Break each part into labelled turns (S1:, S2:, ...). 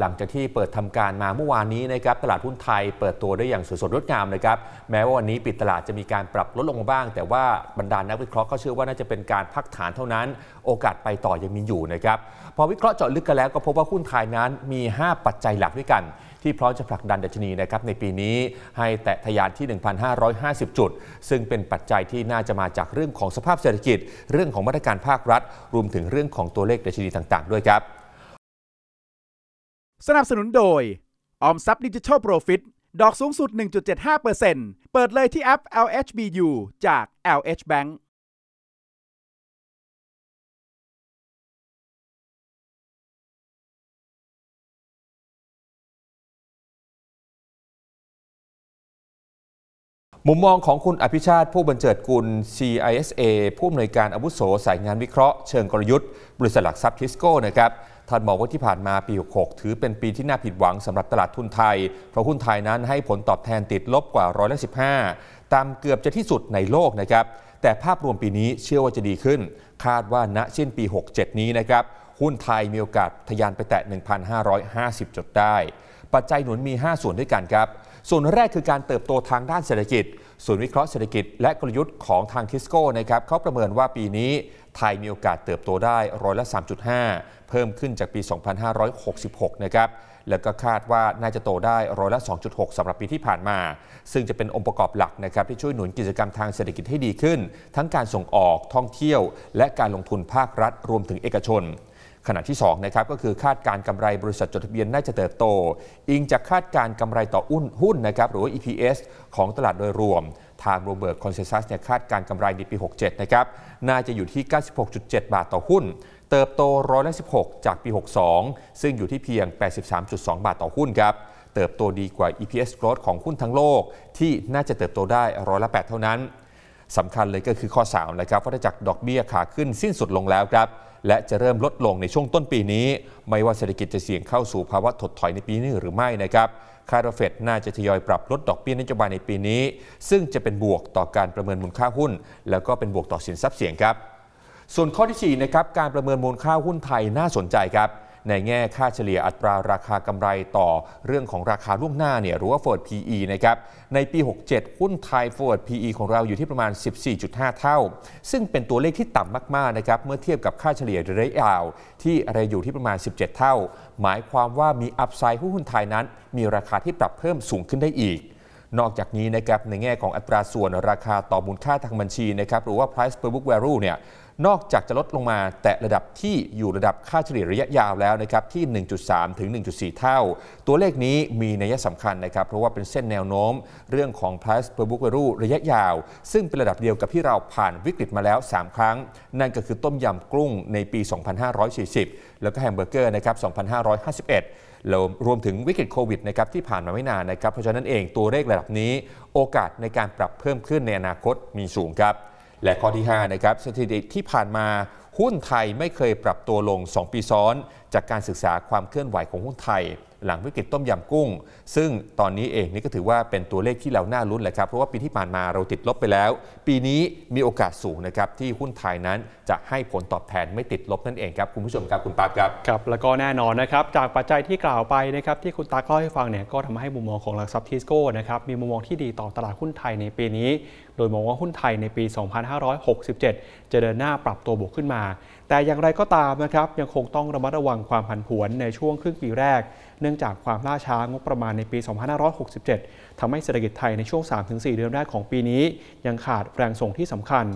S1: หลังจากที่เปิดทำการมาเมื่อวานนี้นะครับ ตลาดหุ้นไทยเปิดตัวได้อย่างสวยสดงดงามนะครับแม้ว่าวันนี้ปิดตลาดจะมีการปรับลดลงบ้าง แต่ว่าบรรดานักวิเคราะห์ก็เชื่อว่าน่าจะเป็นการพักฐานเท่านั้น โอกาสไปต่อยังมีอยู่นะครับ พอวิเคราะห์เจาะลึกกันแล้วก็พบว่าหุ้นไทยนั้นมี 5 ปัจจัยหลักด้วยกัน ที่พร้อมจะผลักดันดัชนีนะครับในปีนี้ให้แตะทะยานที่ 1,550 จุด ซึ่งเป็นปัจจัยที่น่าจะมาจากเรื่องของสภาพเศรษฐกิจ เรื่องของมาตรการภาครัฐรวมถึงเรื่องของตัวเลขดัชนีต่าง ๆ ด้วยครับสนับสนุนโดย ออมทรัพย์ดิจิทัลโปรฟิตดอกสูงสุด 1.75%
S2: เปิดเลยที่แอป LHBU จาก LH Bank
S1: มุมมองของคุณอภิชาติผู้บรรเจิดกุล CISA ผู้อำนวยการอาวุโสสายงานวิเคราะห์เชิงกลยุทธ์ บริษัทหลักทรัพย์ทิสโก้นะครับท่านบอกว่าที่ผ่านมาปี 66 ถือเป็นปีที่น่าผิดหวังสำหรับตลาดทุนไทย เพราะหุ้นไทยนั้นให้ผลตอบแทนติดลบกว่าร้อยละสิตามเกือบจะที่สุดในโลกนะครับแต่ภาพรวมปีนี้เชื่อว่าจะดีขึ้น คาดว่าณเช้นปี 67 นี้นะครับหุ้นไทยมีโอกาสทะยานไปแตะ 1,550 จุดได้ ปัจจัยหนุนมี 5 ส่วนด้วยกันครับส่วนแรกคือการเติบโตทางด้านเศรษฐกิจศูนย์วิเคราะห์เศรษฐกิจและกลยุทธ์ของทางทิสโก้นะครับเขาประเมินว่าปีนี้ไทยมีโอกาสเติบโตได้ร้อยละ 3.5 เพิ่มขึ้นจากปี 2566นะครับแล้วก็คาดว่าน่าจะโตได้ร้อยละ 2.6 สำหรับปีที่ผ่านมา ซึ่งจะเป็นองค์ประกอบหลักนะครับที่ช่วยหนุนกิจกรรมทางเศรษฐกิจให้ดีขึ้น ทั้งการส่งออกท่องเที่ยว และการลงทุนภาครัฐ รวมถึงเอกชนขณะที่2นะครับก็คือคาดการกำไรบริษัทจดทะเบียนน่าจะเติบโต อิงจากคาดการกำไรต่อหุ้นนะครับหรือว่า EPS ของตลาดโดยรวม ทางโรเบิร์ตคอนเซซัสเนี่ยคาดการกำไรในปี67นะครับน่าจะอยู่ที่ 96.7 บาทต่อหุ้น เติบโตร้อยละ16จากปี62ซึ่งอยู่ที่เพียง 83.2 บาทต่อหุ้นครับเติบโตดีกว่า EPS growth ของหุ้นทั้งโลก ที่น่าจะเติบโตได้ร้อยละ8เท่านั้นสำคัญเลยก็คือข้อ3นะครับว่าจากดอกเบี้ยขาขึ้นสิ้นสุดลงแล้วครับและจะเริ่มลดลงในช่วงต้นปีนี้ ไม่ว่าเศรษฐกิจจะเสี่ยงเข้าสู่ภาวะถดถอยในปีนี้หรือไม่นะครับคาดว่าเฟดน่าจะทยอยปรับลดดอกเบี้ยนโยบายในปีนี้ ซึ่งจะเป็นบวกต่อการประเมินมูลค่าหุ้น แล้วก็เป็นบวกต่อสินทรัพย์เสี่ยงครับ ส่วนข้อที่4นะครับการประเมินมูลค่าหุ้นไทยน่าสนใจครับในแง่ค่าเฉลี่ยอัตราราคากำไรต่อเรื่องของราคาล่วงหน้าเนี่ยหรือว่า forward PE นะครับในปี 67 หุ้นไทย forward PE ของเราอยู่ที่ประมาณ 14.5 เท่า ซึ่งเป็นตัวเลขที่ต่ำมากๆนะครับเมื่อเทียบกับค่าเฉลี่ยระยะยาว ที่อะไรอยู่ที่ประมาณ 17 เท่า หมายความว่ามีอัพไซด์หุ้นไทยนั้น มีราคาที่ปรับเพิ่มสูงขึ้นได้อีก นอกจากนี้นะครับในแง่ของอัตราส่วนราคาต่อมูลค่าทางบัญชีนะครับหรือว่า price per book value เนี่ยนอกจากจะลดลงมาแต่ระดับที่อยู่ระดับค่าเฉลี่ยระยะยาวแล้วนะครับที่ 1.3 ถึง 1.4 เท่า ตัวเลขนี้มีนัยสำคัญนะครับ เพราะว่าเป็นเส้นแนวโน้ม เรื่องของ price per book value ระยะยาว ซึ่งเป็นระดับเดียวกับที่เราผ่านวิกฤตมาแล้ว 3 ครั้ง นั่นก็คือต้มยำกุ้งในปี 2540 แล้วก็แฮมเบอร์เกอร์นะครับ 2551เรารวมถึงวิกฤตโควิดนะครับที่ผ่านมาไม่นานนะครับเพราะฉะนั้นเองตัวเลขระดับนี้ โอกาสในการปรับเพิ่มขึ้นในอนาคตมีสูงครับและข้อที่5นะครับสถิติที่ผ่านมาหุ้นไทยไม่เคยปรับตัวลง 2 ปีซ้อน จากการศึกษาความเคลื่อนไหวของหุ้นไทยหลังวิกฤตต้มยำกุ้ง ซึ่งตอนนี้เองนี่ก็ถือว่าเป็นตัวเลขที่เราน่าลุ้นแหละครับ เพราะว่าปีที่ผ่านมาเราติดลบไปแล้ว ปีนี้มีโอกาสสูงนะครับที่หุ้นไทยนั้นจะให้ผลตอบแทนไม่ติดลบนั่นเองครับคุณผู้ชมครับคุณปั
S2: บครับ ครับ แล้วก็แน่นอนนะครับจากปัจจัยที่กล่าวไปนะครับที่คุณตาเล่าให้ฟังเนี่ยก็ทำให้มุมมองของหลักทรัพย์ทิสโก้นะครับมีมุมมองที่ดีต่อตลาดหุ้นไทยในปีนี้ โดยมองว่าหุ้นไทยในปี 2567จะเดินหน้าปรับตัวบวกขึ้นมา แต่อย่างไรก็ตามนะครับยังคงต้องระมัดระวังความผันผวนในช่วงครึ่งปีแรกเนื่องจากความล่าช้างบประมาณในปี 2567 ทำให้เศรษฐกิจไทยในช่วง 3-4 เดือนแรกของปีนี้ ยังขาดแรงส่งที่สำคัญ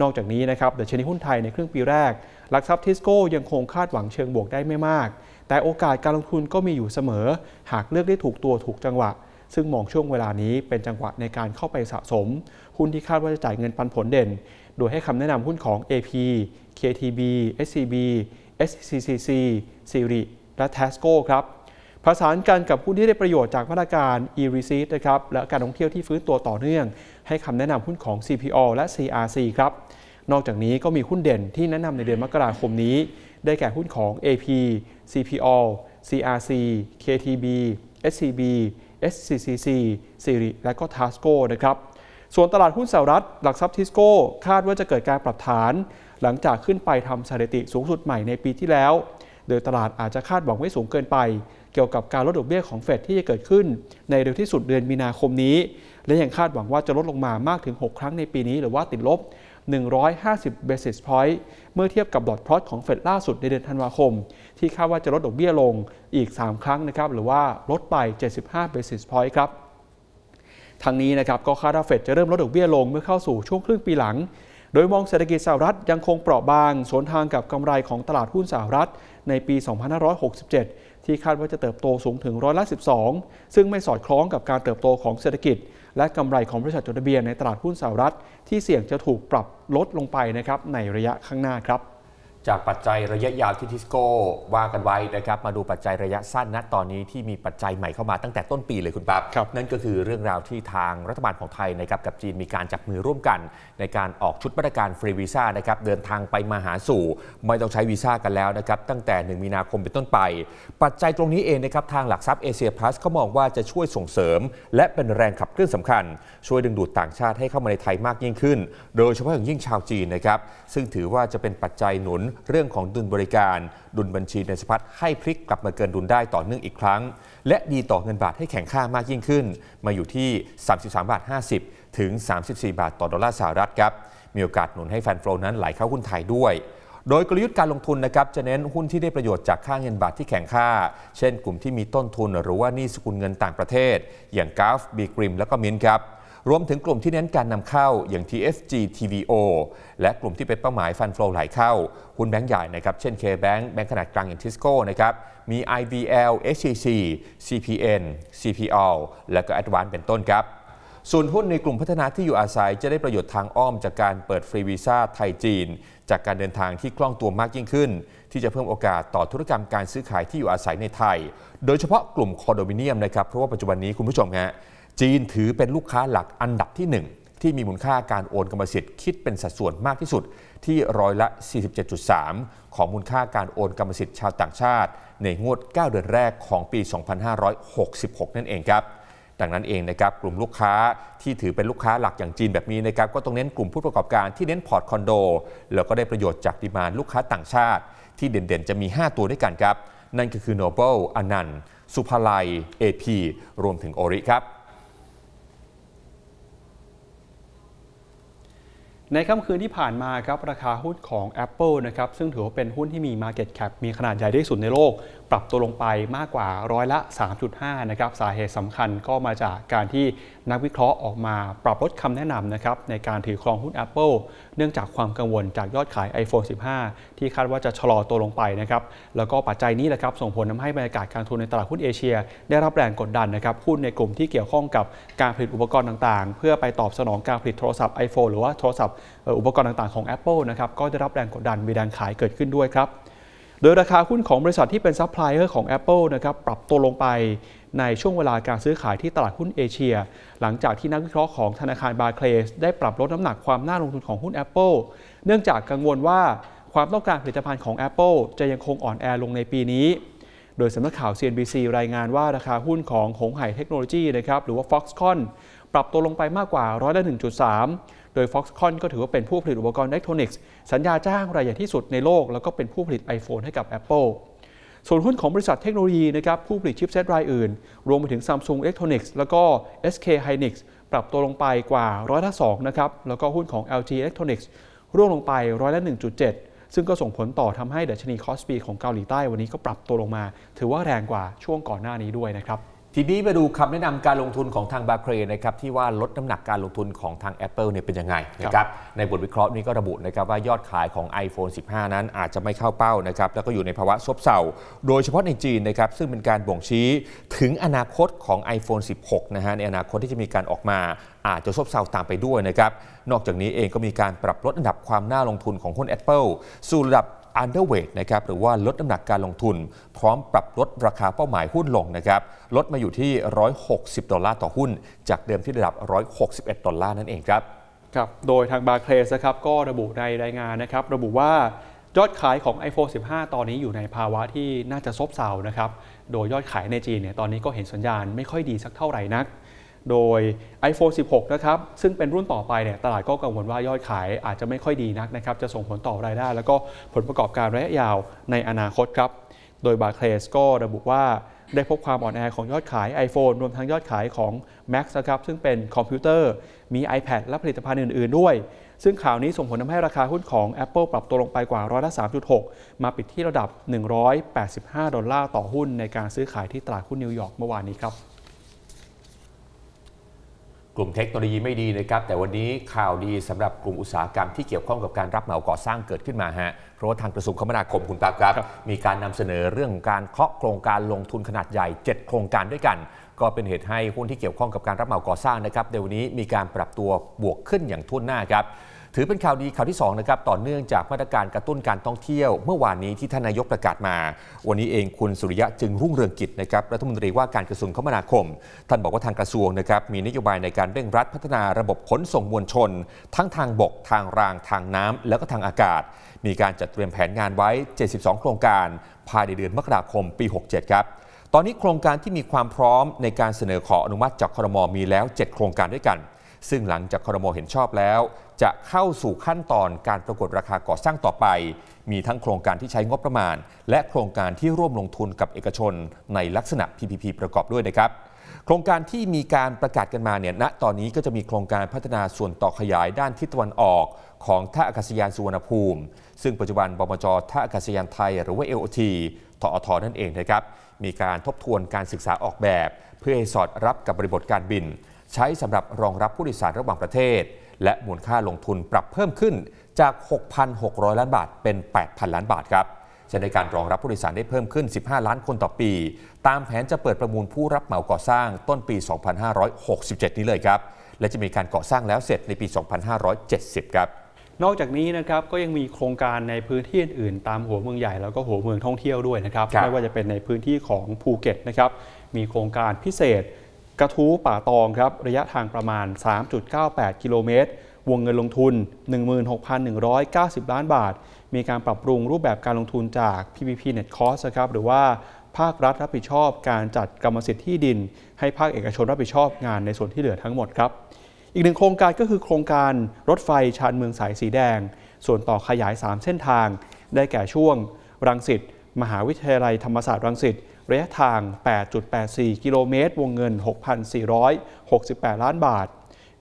S2: นอกจากนี้นะครับเดชนีหุ้นไทยในครึ่งปีแรก หลักทรัพย์ทิสโก้ยังคงคาดหวังเชิงบวกได้ไม่มาก แต่โอกาสการลงทุนก็มีอยู่เสมอ หากเลือกได้ถูกตัวถูกจังหวะ ซึ่งมองช่วงเวลานี้เป็นจังหวะในการเข้าไปสะสม หุ้นที่คาดว่าจะจ่ายเงินปันผลเด่น โดยให้คำแนะนำหุ้นของ AP KTB SCB SCCC Siri และ Tesco ครับผสานกันกับหุ้นที่ได้ประโยชน์จากมาตรการ e-receipt นะครับ และการท่องเที่ยวที่ฟื้นตัวต่อเนื่อง ให้คำแนะนำหุ้นของ CPO และ CRC ครับ นอกจากนี้ก็มีหุ้นเด่นที่แนะนำในเดือนมกราคมนี้ ได้แก่หุ้นของ AP CPO CRC KTB SCB SCCC Siri และก็ Tasco นะครับ ส่วนตลาดหุ้นสหรัฐหลักทรัพย์ทิสโก้คาดว่าจะเกิดการปรับฐาน หลังจากขึ้นไปทำสถิติสูงสุดใหม่ในปีที่แล้ว โดยตลาดอาจจะคาดหวังไว้สูงเกินไปเกี่ยวกับการลดดอกเบี้ยของเฟดที่จะเกิดขึ้น ในเร็วที่สุดเดือนมีนาคมนี้ และยังคาดหวังว่าจะลดลงมามากถึง 6 ครั้งในปีนี้หรือว่าติดลบ 150 basis point เมื่อเทียบกับดอทพลอตของเฟดล่าสุดในเดือนธันวาคม ที่คาดว่าจะลดดอกเบี้ยลงอีก 3 ครั้งนะครับหรือว่าลดไป 75 basis point ครับทางนี้นะครับก็คาดว่าเฟดจะเริ่มลดดอกเบี้ยลงเมื่อเข้าสู่ช่วงครึ่งปีหลัง โดยมองเศรษฐกิจสหรัฐยังคงเปราะบางสวนทางกับกำไรของตลาดหุ้นสหรัฐในปี 2567ที่คาดว่าจะเติบโตสูงถึงร้อยละ12ซึ่งไม่สอดคล้องกับการเติบโตของเศรษฐกิจ และกำไรของบริษัทจดทะเบียนในตลาดหุ้นสหรัฐ ที่เสี่ยงจะถูกปรับลดลงไปนะครับในระยะข้างหน้าครับจากปัจจัยระยะยาวที่ทิสโก้ว่ากันไว้นะครับมาดูปัจจัยระยะสั้นณต
S1: อนนี้ที่มีปัจจัยใหม่เข้ามาตั้งแต่ต้นปีเลยคุณปับบนั่นก็คือเรื่องราวที่ทางรัฐบาลของไทยนะครับกับจีนมีการจับมือร่วมกัน ในการออกชุดมาตรการฟรีวีซ่านะครับเดินทางไปมาหาสู่ ไม่ต้องใช้วีซ่ากันแล้วนะครับตั้งแต่ 1 มีนาคมเป็นต้นไปปัจจัยตรงนี้เองนะครับทางหลักทรัพย์เอเชียพลัสเขามองว่าจะช่วยส่งเสริม และเป็นแรงขับเคลื่อนสำคัญ ช่วยดึงดูดต่างชาติให้เข้ามาในไทยมากยิ่งขึ้น โดยเฉพาะอย่างยิ่งชาวจีนนะครับซึ่งถือว่าจะเป็นปัจจัยหนุนเรื่องของดุลบริการ ดุลบัญชีในสพัดให้พลิกกลับมาเกินดุลได้ต่อเนื่องอีกครั้ง และดีต่อเงินบาทให้แข็งค่ามากยิ่งขึ้น มาอยู่ที่ 33 บาท 50 ถึง 34 บาทต่อดอลลาร์สหรัฐครับ มีโอกาสหนุนให้แฟนโฟลนั้นไหลเข้าหุ้นไทยด้วย โดยกลยุทธ์การลงทุนนะครับจะเน้นหุ้นที่ได้ประโยชน์จากค่าเงินบาทที่แข็งค่า เช่นกลุ่มที่มีต้นทุนหรือว่านี่สกุลเงินต่างประเทศอย่างกาฟบีกริมและก็มินครับรวมถึงกลุ่มที่เน้นการนำเข้าอย่าง TFG TVO และกลุ่มที่เป็นเป้าหมายฟันฟลไหลเข้าหุ้นแบงก์ใหญ่นะครับ เช่น KBank แบงก์ขนาดกลางอย่างทิสโก้นะครับ มี IBL HCC CPN CPL และก็ Advance เป็นต้นครับ ส่วนหุ้นในกลุ่มพัฒนาที่อยู่อาศัย จะได้ประโยชน์ทางอ้อมจากการเปิดฟรีวีซ่าไทยจีน จากการเดินทางที่คล่องตัวมากยิ่งขึ้น ที่จะเพิ่มโอกาสต่อธุรกรรมการซื้อขายที่อยู่อาศัยในไทย โดยเฉพาะกลุ่มคอนโดมิเนียมนะครับเพราะว่าปัจจุบันนี้คุณผู้ชมฮะจีนถือเป็นลูกค้าหลักอันดับที่ 1 ที่มีมูลค่าการโอนกรรมสิทธิ์คิดเป็นสัดส่วนมากที่สุดที่ร้อยละ 47.3 ของมูลค่าการโอนกรรมสิทธิ์ชาวต่างชาติในงวด 9 เดือนแรกของปี 2566 นั่นเองครับ ดังนั้นเองนะครับกลุ่มลูกค้าที่ถือเป็นลูกค้าหลักอย่างจีนแบบนี้นะครับก็ต้องเน้นกลุ่มผู้ประกอบการที่เน้นพอร์ตคอนโดแล้วก็ได้ประโยชน์จากดีมานลูกค้าต่างชาติ ที่เด่นๆ จะมี 5 ตัวด้วยกันครับ นั่นก็คือ Noble อนันต์
S2: สุภาลัย AP รวมถึงโอริครับในค่ำคืนที่ผ่านมาครับราคาหุ้นของ Apple นะครับซึ่งถือว่าเป็นหุ้นที่มี Market Cap มีขนาดใหญ่ที่สุดในโลก ปรับตัวลงไปมากกว่าร้อยละ 3.5 นะครับ สาเหตุสำคัญก็มาจากการที่นักวิเคราะห์ออกมา ปรับลดคำแนะนำนะครับในการถือครองหุ้น Apple เนื่องจากความกังวลจากยอดขาย iPhone 15 ที่คาดว่าจะชะลอตัวลงไปนะครับแล้วก็ปัจจัยนี้แหละครับส่งผลทำให้บรรยากาศการทุนในตลาดหุ้นเอเชีย ได้รับแรงกดดันนะครับหุ้นในกลุ่มที่เกี่ยวข้องกับการผลิตอุปกรณ์ต่างๆ เพื่อไปตอบสนองการผลิตโทรศัพท์ iPhone หรือว่าโทรศัพท์อุปกรณ์ต่างๆของ Apple นะครับก็ได้รับแรงกดดันมีแรงขายเกิดขึ้นด้วยครับโดยราคาหุ้นของบริษัทที่เป็นซัพพลายเออร์ของ Apple นะครับปรับตัวลงไปในช่วงเวลาการซื้อขายที่ตลาดหุ้นเอเชียหลังจากที่นักวิเคราะห์ของธนาคารบาร์เคลสได้ปรับลดน้ำหนักความน่าลงทุนของหุ้น Apple เนื่องจากกังวลว่าความต้องการผลิตภัณฑ์ของ Apple จะยังคงอ่อนแอลงในปีนี้โดยสำนักข่าว CNBC รายงานว่าราคาหุ้นของหงไห่เทคโนโลยีนะครับหรือว่า Foxconn ปรับตัวลงไปมากกว่าร้อยละ1.3โดย Foxconn ก็ถือว่าเป็นผู้ผลิตอุปกรณ์อิเล็กทรอนิกส์สัญญาจ้างรายใหญ่ที่สุดในโลกแล้วก็เป็นผู้ผลิต iPhone ให้กับ Apple ส่วนหุ้นของบริษัทเทคโนโลยีนะครับผู้ผลิตชิปเซตรายอื่น รวมไปถึง Samsung Electronics แล้วก็ SK Hynix ปรับตัวลงไปกว่าร้อยละ2นะครับแล้วก็หุ้นของ LG Electronics ร่วงลงไปร้อยละ1.7 ซึ่งก็ส่งผลต่อทำให้ดัชนีคอสปีของเกาหลีใต้ วันนี้ก็ปรับตัวลงมา ถือว่าแรงกว่าช่วงก่อนหน้านี้ด้วยนะครับทีนี้มาดูคำแนะนำการลงทุนของทางบาเครนะครับที่ว่าลดน้ำหนักการลง
S1: ทุนของทาง Apple เนี่ยเป็นยังไงนะครับในบทวิเคราะห์นี้ก็ระบุนะครับว่ายอดขายของ iPhone 15 นั้นอาจจะไม่เข้าเป้านะครับแล้วก็อยู่ในภาวะซบเซาโดยเฉพาะในจีนนะครับซึ่งเป็นการบ่งชี้ถึงอนาคตของ iPhone 16 นะฮะในอนาคตที่จะมีการออกมาอาจจะซบเซาตามไปด้วยนะครับนอกจากนี้เองก็มีการปรับลดอันดับความน่าลงทุนของหุ้น Apple สู่ระดับ underweight นะครับหรือว่าลดน้ำหนักการลงทุน พร้อมปรับลดราคาเป้าหมายหุ้นลงนะครับลดมาอยู่ที่ 160 ดอลลาร์ต่อหุ้น จากเดิมที่ระดับ 161 ดอลล
S2: าร์นั่นเองครับครับโดยทางบาร์เคลสครับก็ระบุในรายงานนะครับระบุว่ายอดขายของ iPhone 15 ตอนนี้อยู่ในภาวะที่น่าจะซบเซานะครับโดยยอดขายในจีนเนี่ยตอนนี้ก็เห็นสัญญาณไม่ค่อยดีสักเท่าไหร่นักโดย iPhone 16 นะครับ ซึ่งเป็นรุ่นต่อไปเนี่ย ตลาดก็กังวลว่ายอดขายอาจจะไม่ค่อยดีนักนะครับ จะส่งผลต่อรายได้ แล้วก็ผลประกอบการระยะยาวในอนาคตครับ โดยบาร์เคลสก็ระบุว่า ได้พบความอ่อนแอของยอดขาย iPhone รวมทั้งยอดขายของ Mac นะครับ ซึ่งเป็นคอมพิวเตอร์ มี iPad และผลิตภัณฑ์อื่น ๆด้วย ซึ่งข่าวนี้ส่งผลทำให้ราคาหุ้นของ Apple ปรับตัวลงไปกว่าร้อยละ3.6 มาปิดที่ระดับ 185 ดอลลาร์ต่อหุ้นในการซื้อขายที่ตลาดหุ้นนิวยอร์กเมื่อวานนี้ครับ
S1: กลุ่มเทคโนโลยีไม่ดีนะครับ แต่วันนี้ข่าวดีสำหรับกลุ่มอุตสาหกรรมที่เกี่ยวข้องกับการรับเหมาก่อสร้างเกิดขึ้นมาฮะเพราะว่าทางกระทรวงคมนาคมคุณปาครับมีการนำเสนอเรื่องของการเคาะโครงการลงทุนขนาดใหญ่ 7 โครงการด้วยกันก็เป็นเหตุให้หุ้นที่เกี่ยวข้องกับการรับเหมาก่อสร้างนะครับในวันนี้มีการปรับตัวบวกขึ้นอย่างทุ่นหน้าครับถือเป็นข่าวดีข่าวที่2นะครับต่อเนื่องจากมาตรการกระตุ้นการท่องเที่ยวเมื่อวานนี้ที่ท่านนายกประกาศมา วันนี้เองคุณสุริยะจึงรุ่งเรืองกิจนะครับรัฐมนตรีว่าการกระทรวงคมนาคม ท่านบอกว่าทางกระทรวงนะครับมีนโยบายในการเร่งรัดพัฒนาระบบขนส่งมวลชน ทั้งทางบกทางรางทางน้ำ แล้วก็ทางอากาศ มีการจัดเตรียมแผนงานไว้ 72 โครงการภายในเดือนมกราคม ปี 67 ครับตอนนี้โครงการที่มีความพร้อมในการเสนอขออนุมัติจากครมมีแล้ว 7 โครงการด้วยกัน ซึ่งหลังจากครมเห็นชอบแล้ว จะเข้าสู่ขั้นตอนการประกวดราคาก่อสร้างต่อไป มีทั้งโครงการที่ใช้งบประมาณ และโครงการที่ร่วมลงทุนกับเอกชนในลักษณะ PPP ประกอบด้วยนะครับ โครงการที่มีการประกาศกันมาเนี่ยณตอนนี้ก็จะมีโครงการพัฒนาส่วนต่อขยายด้านทิศตะวันออก ของท่าอากาศยานสุวรรณภูมิ ซึ่งปัจจุบันบมจท่าอากาศยานไทย หรือว่า LOT ทอทนั่นเองนะครับ มีการทบทวนการศึกษาออกแบบ เพื่อให้สอดรับกับบริบทการบิน ใช้สำหรับรองรับผู้โดยสารระหว่างประเทศและมูลค่าลงทุนปรับเพิ่มขึ้นจาก 6,600 ล้านบาทเป็น 8,000 ล้านบาทครับจะในการรองรับผู้โดยสารได้เพิ่มขึ้น 15 ล้านคนต่อปี ตามแผนจะเปิดประมูลผู้รับเหมาก่อสร้างต้นปี 2567 นี้เลยครับและจะมีการก่อสร้างแล้วเสร็จในปี 2570ครับ
S2: นอกจากนี้นะครับก็ยังมีโครงการในพื้นที่อื่นๆ ตามหัวเมืองใหญ่แล้วก็หัวเมืองท่องเที่ยวด้วยนะครับไม่ว่าจะเป็นในพื้นที่ของภูเก็ตนะครับมีโครงการพิเศษ กระทู้ป่าตองครับระยะทางประมาณ 3.98 กิโลเมตร วงเงินลงทุน 16,190 ล้านบาท มีการปรับปรุงรูปแบบการลงทุนจาก PPP Net Cost ครับหรือว่าภาครัฐรับผิดชอบการจัดกรรมสิทธิ์ที่ดิน ให้ภาคเอกชนรับผิดชอบงานในส่วนที่เหลือทั้งหมดครับอีกหนึ่งโครงการก็คือโครงการรถไฟชานเมืองสายสีแดง ส่วนต่อขยาย 3 เส้นทาง ได้แก่ช่วงรังสิตมหาวิทยาลัยธรรมศาสตร์รังสิตระยะทาง 8.84 กิโลเมตร วงเงิน 6,468 ล้านบาท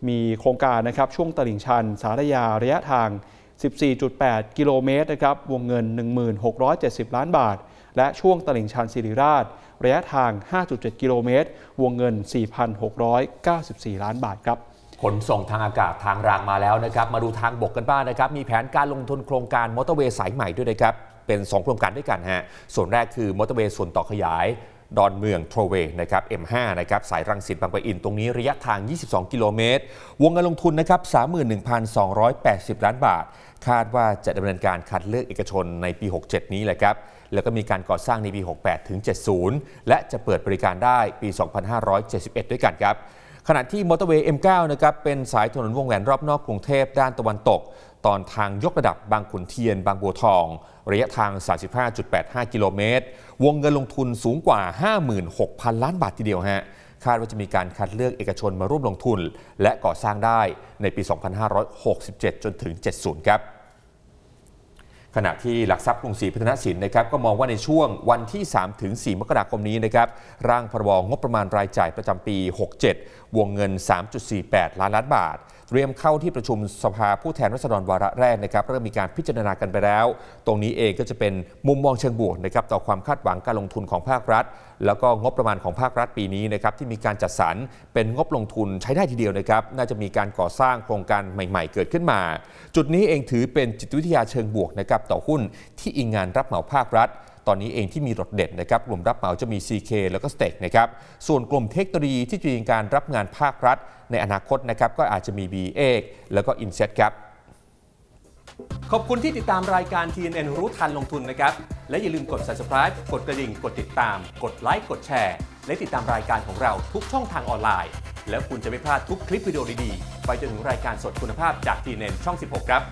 S2: มีโครงการนะครับช่วงตลิ่งชันสารยาระยะทาง14.8กิโลเมตรนะครับวงเงิน1,670 ล้านบาท และช่วงตลิ่งชันสิริราช ระยะทาง 5.7 กิโลเมตร วงเงิน 4,694 ล้านบาทครับขนส่งทา
S1: งอากาศทางรางมาแล้วนะครับ มาดูทางบกกันบ้างนะครับ มีแผนการลงทุนโครงการมอเตอร์เวย์สายใหม่ด้วยนะครับ เป็น2โครงการด้วยกันฮะส่วนแรกคือมอเตอร์เวย์ส่วนต่อขยาย ดอนเมืองโทรเวย์นะครับ M5 นะครับสายรังสิตบางปะอินตรงนี้ ระยะทาง 22 กิโลเมตร วงเงินลงทุนนะครับ31,280 ล้านบาท คาดว่าจะดำเนินการคัดเลือกเอกชนในปี 67 นี้แหละครับแล้วก็มีการก่อสร้างในปี68ถึง70และจะเปิดบริการได้ปี 2571 ด้วยกันครับขณะที่มอเตอร์เวย์ M9 นะครับเป็นสายถนนวงแหวนรอบนอกกรุงเทพด้านตะวันตก ตอนทางยกระดับบางขุนเทียนบางบัวทอง ระยะทาง 35.85 กิโลเมตรวงเงินลงทุนสูงกว่า 56,000 ล้านบาททีเดียวฮะคาดว่าจะมีการคัดเลือกเอกชนมาร่วมลงทุน และก่อสร้างได้ในปี 2567 จนถึง 70 ครับขณะที่หลักทรัพย์กรุงศรีพัฒนสินนะครับก็มองว่าในช่วงวันที่ 3 ถึง 4มกราคมนี้นะครับร่างพรบงบประมาณรายจ่ายประจำปี 67 วงเงิน 3.48 ล้านล้านบาทเตรียมเข้าที่ประชุมสภาผู้แทนราษฎรวาระแรกนะครับเริ่มมีการพิจารณากันไปแล้ว ตรงนี้เองก็จะเป็นมุมมองเชิงบวกนะครับต่อความคาดหวังการลงทุนของภาครัฐ แล้วก็งบประมาณของภาครัฐปีนี้นะครับที่มีการจัดสรรเป็นงบลงทุนใช้ได้ทีเดียวนะครับน่าจะมีการก่อสร้างโครงการใหม่ๆ เกิดขึ้นมา จุดนี้เองถือเป็นจิตวิทยาเชิงบวกนะครับต่อหุ้นที่อิงงานรับเหมาภาครัฐตอนนี้เองที่มีรถเด่นนะครับกลุ่มรับเหมาจะมี CK แล้วก็สเต็กนะครับส่วนกลุ่มเทคโนโลยีที่จะมีการรับงานภาครัฐ ในอนาคตนะครับก็อาจจะมี BA แล้วก็อินเซ t ครับขอบคุณที่ติดตามรายการ TNN รู้ทันลงทุนนะครับและอย่าลืมกด subscribe กดกระดิ่ง กดติดตาม กดไลค์กดแชร์ และติดตามรายการของเราทุกช่องทางออนไลน์ แล้วคุณจะไม่พลาดทุกคลิปวิดีโอดีๆไปจนถึงรายการสดคุณภาพจาก TNN ช่อง 16 ครับ